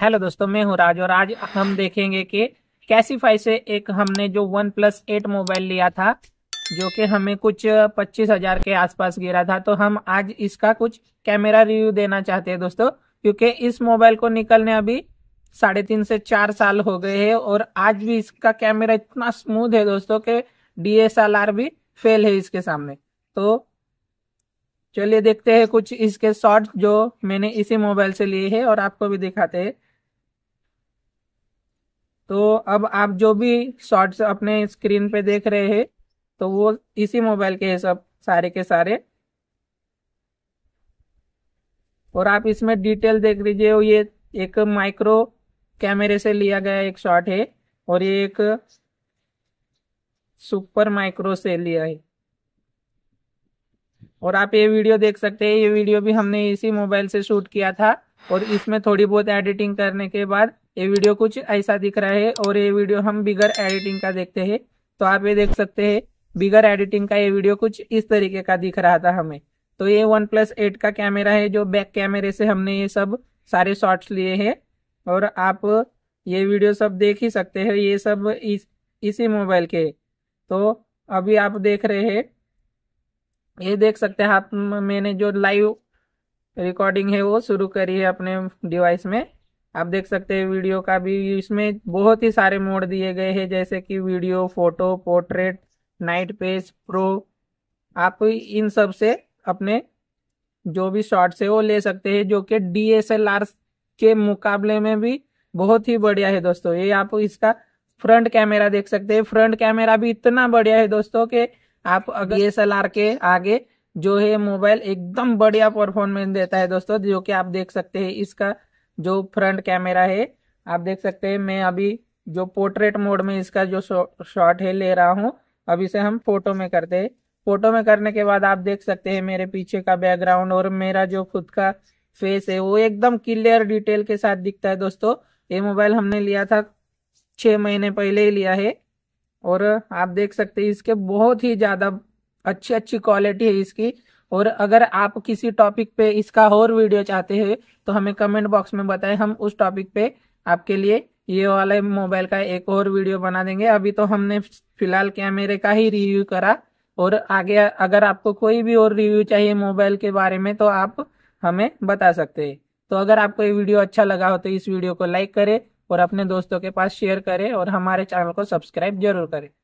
hello दोस्तों मैं हूं राज और आज हम देखेंगे कि कैसीफाई से एक हमने जो वन प्लस एट मोबाइल लिया था जो कि हमें कुछ पच्चीस हजार के आसपास गिरा था तो हम आज इसका कुछ कैमरा रिव्यू देना चाहते हैं दोस्तों क्योंकि इस मोबाइल को निकलने अभी साढ़े तीन से चार साल हो गए हैं और आज भी इसका कैमरा इतना स्मूथ है दोस्तों के डी भी फेल है इसके सामने तो चलिए देखते हैं कुछ इसके शॉर्ट जो मैंने इसी मोबाइल से लिए हैं और आपको भी दिखाते हैं तो अब आप जो भी शॉर्ट्स अपने स्क्रीन पे देख रहे हैं तो वो इसी मोबाइल के है सब सारे के सारे और आप इसमें डिटेल देख लीजिए ये एक माइक्रो कैमरे से लिया गया एक शॉट है और ये एक सुपर माइक्रो से लिया है और आप ये वीडियो देख सकते हैं ये वीडियो भी हमने इसी मोबाइल से शूट किया था और इसमें थोड़ी बहुत एडिटिंग करने के बाद ये वीडियो कुछ ऐसा दिख रहा है और ये वीडियो हम बिगर एडिटिंग का देखते है तो आप ये देख सकते है बिगर एडिटिंग का ये वीडियो कुछ इस तरीके का दिख रहा था हमें तो ये वन प्लस एट का कैमरा है जो बैक कैमरे से हमने ये सब सारे शॉट्स लिए हैं और आप ये वीडियो सब देख ही सकते हैं ये सब इस इसी मोबाइल के तो अभी आप देख रहे हैं ये देख सकते हैं आप मैंने जो लाइव रिकॉर्डिंग है वो शुरू करी है अपने डिवाइस में आप देख सकते हैं वीडियो का भी इसमें बहुत ही सारे मोड दिए गए हैं जैसे कि video photo portrait night page pro आप इन सब से अपने जो भी शॉट्स है वो ले सकते हैं जो कि डी के मुकाबले में भी बहुत ही बढ़िया है दोस्तों ये आप इसका फ्रंट कैमरा देख सकते हैं फ्रंट कैमरा भी इतना बढ़िया है दोस्तों कि आप डी एस के आगे जो है मोबाइल एकदम बढ़िया परफॉर्मेंस देता है दोस्तों जो कि आप देख सकते हैं इसका जो फ्रंट कैमरा है आप देख सकते हैं मैं अभी जो पोर्ट्रेट मोड में इसका जो शॉट है ले रहा हूँ अभी से हम फोटो में करते हैं फोटो में करने के बाद आप देख सकते हैं मेरे पीछे का बैकग्राउंड और मेरा जो खुद का फेस है वो एकदम क्लियर डिटेल के साथ दिखता है दोस्तों ये मोबाइल हमने लिया था छः महीने पहले ही लिया है और आप देख सकते हैं इसके बहुत ही ज़्यादा अच्छी अच्छी क्वालिटी है इसकी और अगर आप किसी टॉपिक पे इसका और वीडियो चाहते हैं तो हमें कमेंट बॉक्स में बताएं हम उस टॉपिक पे आपके लिए ये वाले मोबाइल का एक और वीडियो बना देंगे अभी तो हमने फिलहाल कैमरे का ही रिव्यू करा और आगे अगर आपको कोई भी और रिव्यू चाहिए मोबाइल के बारे में तो आप हमें बता सकते हैं तो अगर आपको ये वीडियो अच्छा लगा हो तो इस वीडियो को लाइक करें और अपने दोस्तों के पास शेयर करें और हमारे चैनल को सब्सक्राइब जरूर करें